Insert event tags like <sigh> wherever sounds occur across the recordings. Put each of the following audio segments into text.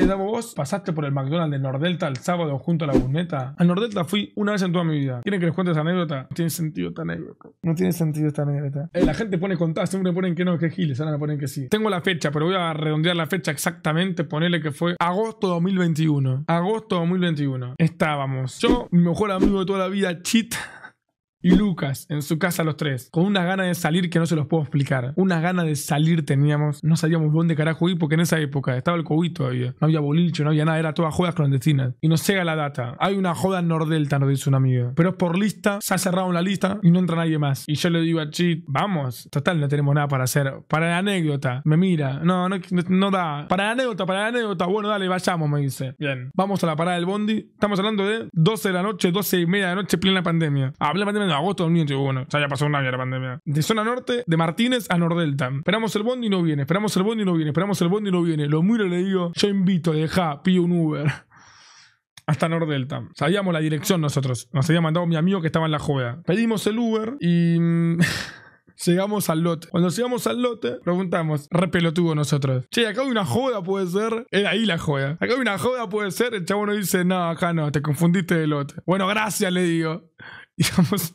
Che, Davo, vos pasaste por el McDonald's de Nordelta el sábado junto a la busneta. A Nordelta fui una vez en toda mi vida. ¿Quieren que les cuente esa anécdota? No tiene sentido esta anécdota. No tiene sentido esta anécdota. Eh, la gente pone contadas, siempre ponen que no, que giles, ahora me ponen que sí. Tengo la fecha, pero voy a redondear la fecha exactamente, ponerle que fue agosto 2021. Agosto 2021. Estábamos. Yo, mi mejor amigo de toda la vida, Chit y Lucas en su casa los tres, con una ganas de salir que no se los puedo explicar. una ganas de salir teníamos, no sabíamos dónde carajo ir porque en esa época estaba el COVID todavía, no había boliche, no había nada, era todas jodas clandestinas. Y nos llega la data, hay una joda en Nordelta, nos dice un amigo... pero es por lista, se ha cerrado una lista y no entra nadie más. Y yo le digo a Chit, vamos, total, no tenemos nada para hacer. Para la anécdota, me mira, no, no, da. Para la anécdota, para la anécdota, bueno, dale, vayamos, me dice. Bien, vamos a la parada del bondi, estamos hablando de 12 de la noche, 12 y media de la noche, plena pandemia. Ah, plena pandemia, agosto de 2021. Bueno, ya pasó un año la pandemia. De zona norte, de Martínez a Nordelta. Esperamos el bondi y no viene, esperamos el bondi y no viene, esperamos el bondi y no viene. Lo miro y le digo, yo invito, deja, pido un Uber <laughs> hasta Nordelta. Sabíamos la dirección nosotros. Nos había mandado mi amigo que estaba en la joda. Pedimos el Uber y. Mm, <laughs> llegamos al lote. Cuando llegamos al lote, preguntamos, re pelotudo nosotros. Che, acá hay una joda, puede ser. Era ahí la joda. Acá hay una joda, puede ser. El chavo nos dice, no, acá no, te confundiste de lote. Bueno, gracias, le digo. Y <laughs> vamos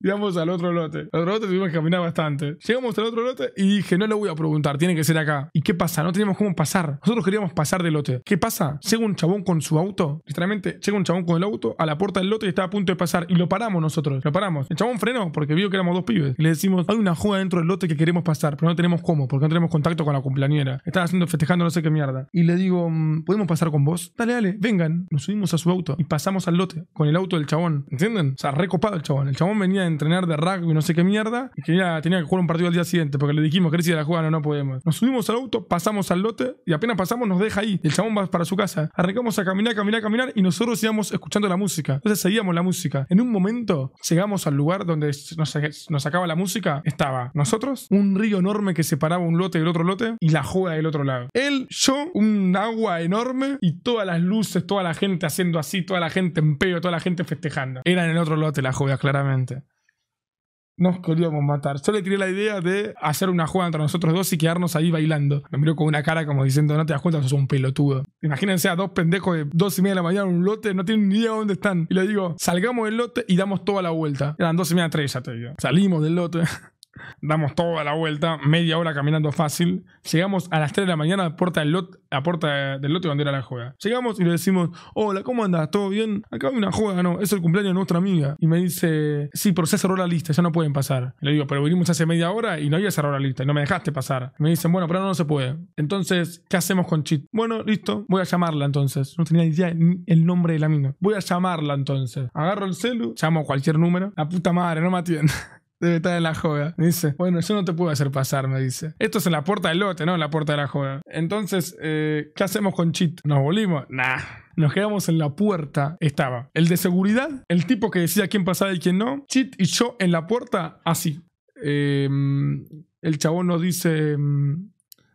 Llegamos al otro lote. Al otro lote tuvimos que caminar bastante. Llegamos al otro lote y dije, no lo voy a preguntar, tiene que ser acá. ¿Y qué pasa? No teníamos cómo pasar. Nosotros queríamos pasar del lote. ¿Qué pasa? Llega un chabón con su auto. Literalmente, llega un chabón con el auto a la puerta del lote y estaba a punto de pasar. Y lo paramos nosotros. Lo paramos. El chabón frenó porque vio que éramos dos pibes. Y le decimos, hay una joda dentro del lote que queremos pasar, pero no tenemos cómo, porque no tenemos contacto con la cumpleañera. Estaba haciendo, festejando no sé qué mierda. Y le digo, mm, ¿podemos pasar con vos? Dale, dale, vengan. Nos subimos a su auto y pasamos al lote con el auto del chabón. ¿Entienden? O sea, recopado el chabón. El chabón venía entrenar de rugby, no sé qué mierda. Y tenía que jugar un partido al día siguiente porque le dijimos, que ir a la jugada, no, no podemos. Nos subimos al auto, pasamos al lote y apenas pasamos nos deja ahí. El chabón va para su casa. Arrancamos a caminar, caminar, caminar y nosotros íbamos escuchando la música. Entonces seguíamos la música. En un momento llegamos al lugar donde nos, nos sacaba la música. Estaba nosotros, un río enorme que separaba un lote del otro lote y la joda del otro lado. Él, yo, un agua enorme y todas las luces, toda la gente haciendo así, toda la gente en peo, toda la gente festejando. Era en el otro lote la joda, claramente. Nos queríamos matar. solo le tiré la idea de hacer una jugada entre nosotros dos y quedarnos ahí bailando. Me miró con una cara como diciendo, no te das cuenta, sos un pelotudo. Imagínense a dos pendejos de dos y media de la mañana en un lote, no tienen ni idea dónde están. Y le digo, salgamos del lote y damos toda la vuelta. Eran dos y media, tres, ya te digo. Salimos del lote. <laughs> Damos toda la vuelta, media hora caminando fácil. Llegamos a las 3 de la mañana a puerta del, lot, a puerta del lote donde era la juega. Llegamos y le decimos, hola, ¿cómo andas? ¿Todo bien? Acá hay una juega, no, es el cumpleaños de nuestra amiga. Y me dice, sí, pero se cerró la lista, ya no pueden pasar. Le digo, pero vinimos hace media hora y no a cerrar la lista y no me dejaste pasar. me dicen, bueno, pero no, se puede. Entonces, ¿qué hacemos con Chit? Bueno, listo, voy a llamarla entonces. No tenía ni idea ni el nombre de la mina. Voy a llamarla entonces. Agarro el celu, llamo cualquier número. La puta madre, no me atiende. Debe estar en la joda. Me dice, bueno, yo no te puedo hacer pasar, me dice. Esto es en la puerta del lote, ¿no? En la puerta de la joda. Entonces, eh, ¿qué hacemos con Chit? ¿Nos volvimos? Nah. Nos quedamos en la puerta. Estaba el de seguridad, el tipo que decía quién pasaba y quién no. Chit y yo en la puerta, así. Em, el chabón nos dice, em,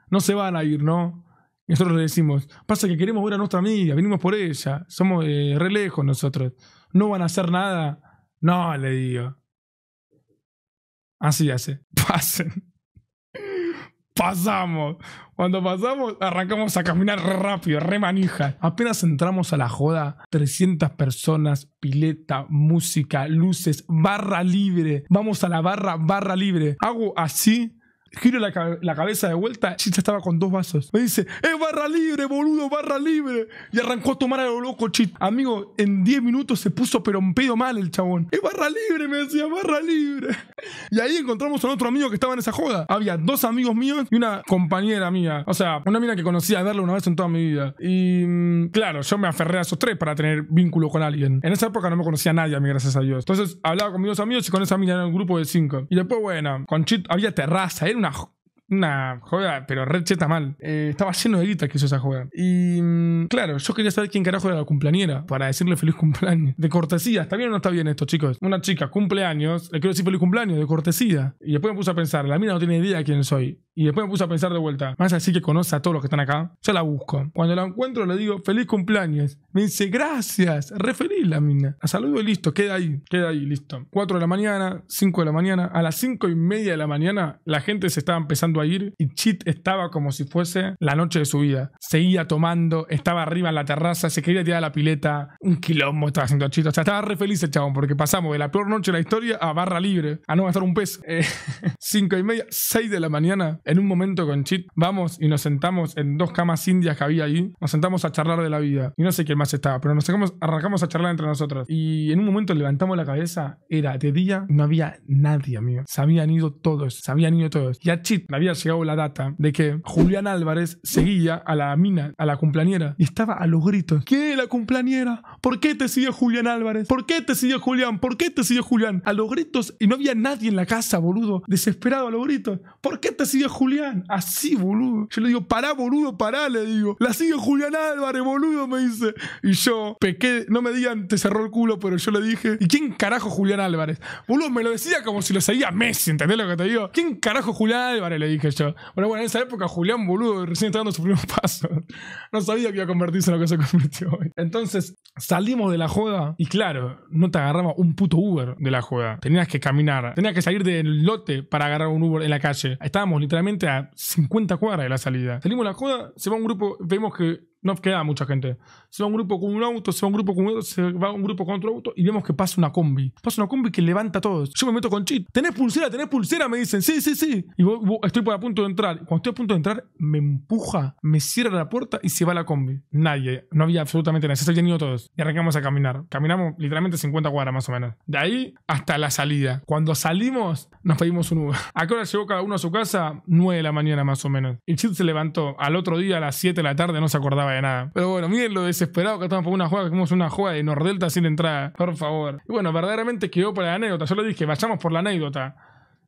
no se van a ir, ¿no? Y nosotros le decimos, pasa que queremos ver a nuestra amiga, venimos por ella, somos eh, re lejos nosotros. No van a hacer nada. No, le digo. Así hace. <laughs> Pasen. Pasamos. Cuando pasamos, arrancamos a caminar rápido, re manija. Apenas entramos a la joda, 300 personas, pileta, música, luces, barra libre. Vamos a la barra, barra libre. Hago así Giro la, cabeza de vuelta. ya estaba con dos vasos. Me dice, es barra libre, boludo, barra libre. Y arrancó a tomar a lo loco, chit. Amigo, en 10 minutos se puso pero un pedo mal el chabón. Es barra libre, me decía, barra libre. Y ahí encontramos a otro amigo que estaba en esa joda. Había dos amigos míos y una compañera mía. O sea, una mina que conocía a verla una vez en toda mi vida. Y mm, claro, yo me aferré a esos tres para tener vínculo con alguien. En esa época no me conocía a nadie, gracias a Dios. Entonces hablaba con mis dos amigos y con esa mina era un grupo de cinco. Y después, bueno, con Chit había terraza. Era una, una joda, pero recheta cheta mal. Eh, estaba lleno de que hizo esa joda. Y mm, claro, yo quería saber quién carajo era la cumpleañera para decirle feliz cumpleaños. De cortesía, ¿está bien o no está bien esto, chicos? Una chica, cumpleaños, le quiero decir feliz cumpleaños, de cortesía. Y después me puse a pensar, la mina no tiene idea de quién soy. Y después me puse a pensar de vuelta. Más así que conoce a todos los que están acá. Yo la busco. Cuando la encuentro le digo, feliz cumpleaños. Me dice, gracias. feliz la mina. a saludo y listo. Queda ahí. Queda ahí, listo. 4 de la mañana, 5 de la mañana. A las 5 y media de la mañana la gente se estaba empezando a ir y Chit estaba como si fuese la noche de su vida. Seguía tomando, estaba arriba en la terraza, se quería tirar a la pileta. Un quilombo estaba haciendo Chit. O sea, estaba re feliz el chabón porque pasamos de la peor noche de la historia a barra libre. A no gastar un pez. 5 eh, <laughs> y media, 6 de la mañana en un momento con Chit vamos y nos sentamos en dos camas indias que había ahí, nos sentamos a charlar de la vida y no sé qué más estaba, pero nos sacamos, arrancamos a charlar entre nosotros y en un momento levantamos la cabeza, era de día, no había nadie, amigo. Se habían ido todos, se habían ido todos. Y a Chit me había llegado la data de que Julián Álvarez seguía a la mina, a la cumplaniera y estaba a los gritos. ¿Qué la cumplaniera? ¿Por qué te siguió Julián Álvarez? ¿Por qué te siguió Julián? ¿Por qué te siguió Julián? A los gritos y no había nadie en la casa, boludo, desesperado a los gritos. ¿Por qué te sigue Julián. Así, boludo. Yo le digo, pará, boludo, pará, le digo. La sigue Julián Álvarez, boludo, me dice. Y yo, pequé, no me digan, te cerró el culo, pero yo le dije, ¿y quién carajo Julián Álvarez? Boludo, me lo decía como si lo seguía Messi, ¿entendés lo que te digo? ¿Quién carajo Julián Álvarez? Le dije yo. Bueno, bueno, en esa época Julián, boludo, recién estaba dando su primer paso. No sabía que iba a convertirse en lo que se convirtió hoy. Entonces, salimos de la joda y claro, no te agarraba un puto Uber de la joda. Tenías que caminar, tenías que salir del lote para agarrar un Uber en la calle. Estábamos literalmente a 50 cuadras de la salida. Salimos la joda, se va un grupo, vemos que no queda mucha gente. Se va un grupo con un auto, se va un grupo con otro, se va un grupo con otro auto y vemos que pasa una combi. Pasa una combi que levanta a todos. Yo me meto con Chit ¿Tenés pulsera? ¿Tenés pulsera? Me dicen, sí, sí, sí. Y estoy a punto de entrar. Cuando estoy a punto de entrar, me empuja, me cierra la puerta y se va la combi. Nadie, no había absolutamente nadie. Se habían ido todos. Y arrancamos a caminar. Caminamos literalmente 50 cuadras más o menos. De ahí hasta la salida. Cuando salimos, nos pedimos un Uber. ¿A qué hora llegó cada uno a su casa? 9 de la mañana más o menos. Y Chit se levantó al otro día a las 7 de la tarde, no se acordaba de nada. Pero bueno, miren lo desesperado que estamos por una jugada, como es una jugada de Nordelta sin entrada, por favor. Y bueno, verdaderamente quedó para la anécdota. Yo le dije, vayamos por la anécdota.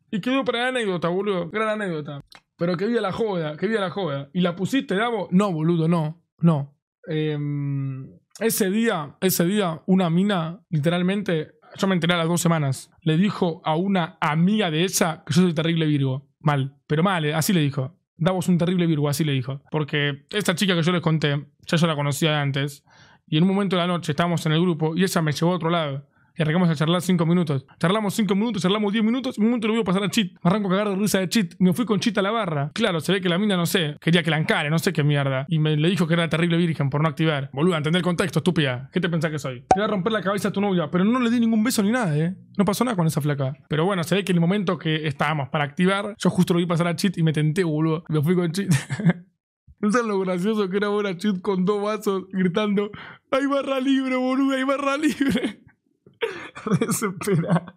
Y quedó para la anécdota, boludo. Gran anécdota. Pero que viva la joda, que viva la joda. ¿Y la pusiste, Davo? No, boludo, no. No. Em, ese día, ese día, una mina, literalmente, yo me enteré a las dos semanas, le dijo a una amiga de esa que yo soy terrible Virgo. Mal, pero mal, eh, así le dijo. Davos un terrible Virgo, así le dijo. Porque esta chica que yo les conté, ya yo la conocía antes. Y en un momento de la noche estábamos en el grupo y ella me llevó a otro lado. Y arrancamos a charlar 5 minutos. Charlamos 5 minutos, charlamos 10 minutos. Un momento lo vi pasar a Chit. Me arranco a cagar de risa de Chit. Me fui con Chit a la barra. Claro, se ve que la mina, no sé, quería que la encare, no sé qué mierda. Y me le dijo que era terrible virgen por no activar. Boludo, entender el contexto, estúpida. ¿Qué te pensás que soy? Te voy a romper la cabeza a tu novia, pero no le di ningún beso ni nada, ¿eh? No pasó nada con esa flaca. Pero bueno, se ve que en el momento que estábamos para activar, yo justo lo vi pasar a Chit y me tenté, boludo. Me fui con Chit. ¿No <laughs> es lo gracioso que era ahora Chit con dos vasos gritando: ¡Hay barra libre, boludo! ¡Hay barra libre! Resupera.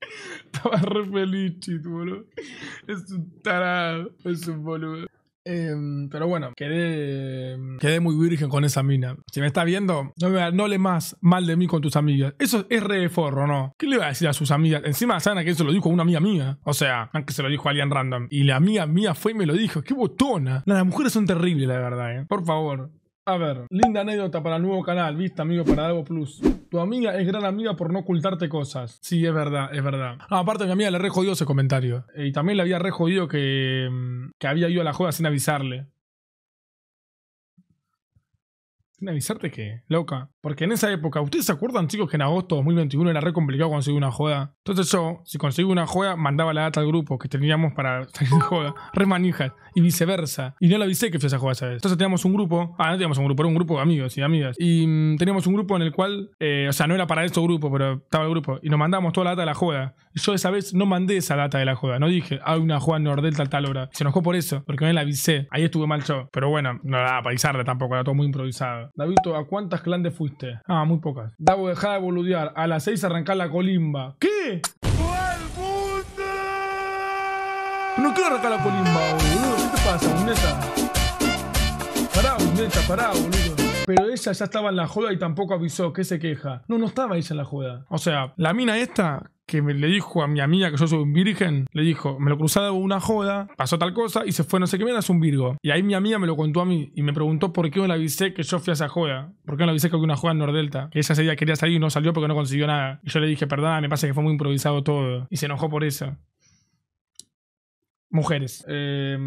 <laughs> Estaba re feliz, chit boludo. Es un tarado, es un boludo. Em, pero bueno, quedé, em, quedé muy virgen con esa mina. Si me está viendo, no, me, le más mal de mí con tus amigas. Eso es re forro, ¿no? ¿Qué le va a decir a sus amigas? Encima, saben que eso lo dijo una amiga mía. O sea, aunque se lo dijo a alguien random. Y la amiga mía fue y me lo dijo. ¡Qué botona! Las mujeres son terribles, la verdad, ¿eh? Por favor. A ver, linda anécdota para el nuevo canal, vista amigo para algo Plus. Tu amiga es gran amiga por no ocultarte cosas. Sí, es verdad, es verdad. Ah, aparte, mi amiga le re jodió ese comentario. Eh, y también le había re jodido que, mm, que había ido a la joda sin avisarle. avisarte que, loca. Porque en esa época, ¿ustedes se acuerdan, chicos, que en agosto de 2021 era re complicado conseguir una joda? Entonces yo, si conseguí una joda, mandaba la data al grupo que teníamos para salir de joda. Re manijas. Y viceversa. Y no le avisé que fui esa joda, esa vez Entonces teníamos un grupo. Ah, no teníamos un grupo, era un grupo de amigos y amigas. Y mm, teníamos un grupo en el cual, eh, o sea, no era para este grupo, pero estaba el grupo. Y nos mandábamos toda la data de la joda. Y yo esa vez no mandé esa data de la joda. No dije, hay una joda en Nordel tal tal hora. Se enojó por eso, porque no le avisé. Ahí estuve mal yo. Pero bueno, no la para tampoco, era todo muy improvisado. Davito, ¿a cuántas clandes fuiste? Ah, muy pocas. Davo, deja de boludear. A las 6 arrancar la colimba. ¿Qué? No quiero arrancar la colimba, boludo. ¿Qué te pasa, boludo? Pará, pará, boludo. Pero ella ya estaba en la joda y tampoco avisó, que se queja. No, no estaba ella en la joda. O sea, la mina esta, que le dijo a mi amiga que yo soy un virgen, le dijo, me lo cruzaba una joda, pasó tal cosa y se fue no sé qué mierda, es un virgo. Y ahí mi amiga me lo contó a mí y me preguntó por qué no le avisé que yo fui a esa joda, por qué no le avisé que una joda en Nordelta, que ella sería día quería salir y no salió porque no consiguió nada. Y yo le dije, perdón, me pasa que fue muy improvisado todo. Y se enojó por eso. Mujeres. Eh,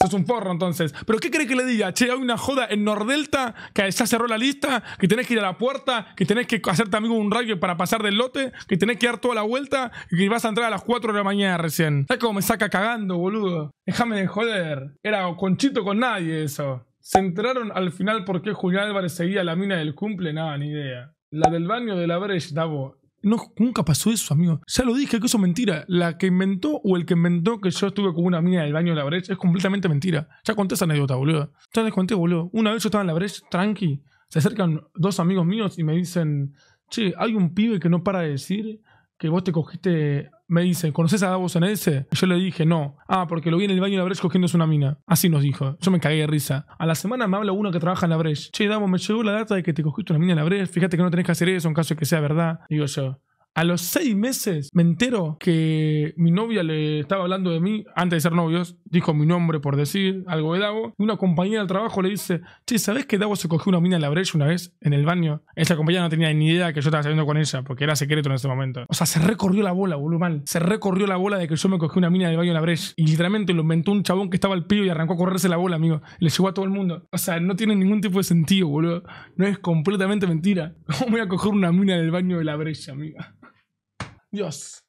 Sos un forro entonces. ¿Pero qué crees que le diga? Che, hay una joda en Nordelta que ya cerró la lista, que tenés que ir a la puerta, que tenés que hacerte amigo un rayo para pasar del lote, que tenés que dar toda la vuelta y que vas a entrar a las 4 de la mañana recién. ¿Sabes cómo me saca cagando, boludo? Déjame de joder. Era conchito con nadie eso. ¿Se enteraron al final por qué Julián Álvarez seguía la mina del cumple? Nada, ni idea. La del baño de la Brecht, Davo. No, nunca pasó eso, amigo. Ya lo dije, que eso es mentira. La que inventó o el que inventó que yo estuve con una mina del baño de la brecha es completamente mentira. Ya conté esa anécdota, boludo. Ya les conté, boludo. Una vez yo estaba en la brecha, tranqui. Se acercan dos amigos míos y me dicen, che, hay un pibe que no para de decir que vos te cogiste me dice, ¿conoces a Davos en ese? Yo le dije, no. Ah, porque lo vi en el baño de la Breche cogiéndose una mina. Así nos dijo. Yo me cagué de risa. A la semana me habla uno que trabaja en la Breche. Che, Davos, me llegó la data de que te cogiste una mina en la Breche. Fíjate que no tenés que hacer eso en caso de que sea verdad. Digo yo, a los seis meses me entero que mi novia le estaba hablando de mí, antes de ser novios, dijo mi nombre por decir algo de Davo, y una compañera del trabajo le dice, che, ¿sabés que Davo se cogió una mina en la brecha una vez en el baño? Esa compañera no tenía ni idea que yo estaba saliendo con ella, porque era secreto en ese momento. O sea, se recorrió la bola, boludo mal. Se recorrió la bola de que yo me cogí una mina del baño en la brecha. Y literalmente lo inventó un chabón que estaba al pío y arrancó a correrse la bola, amigo. Le llegó a todo el mundo. O sea, no tiene ningún tipo de sentido, boludo. No es completamente mentira. <laughs> ¿Cómo voy a coger una mina del baño de la brecha, amiga? Dios.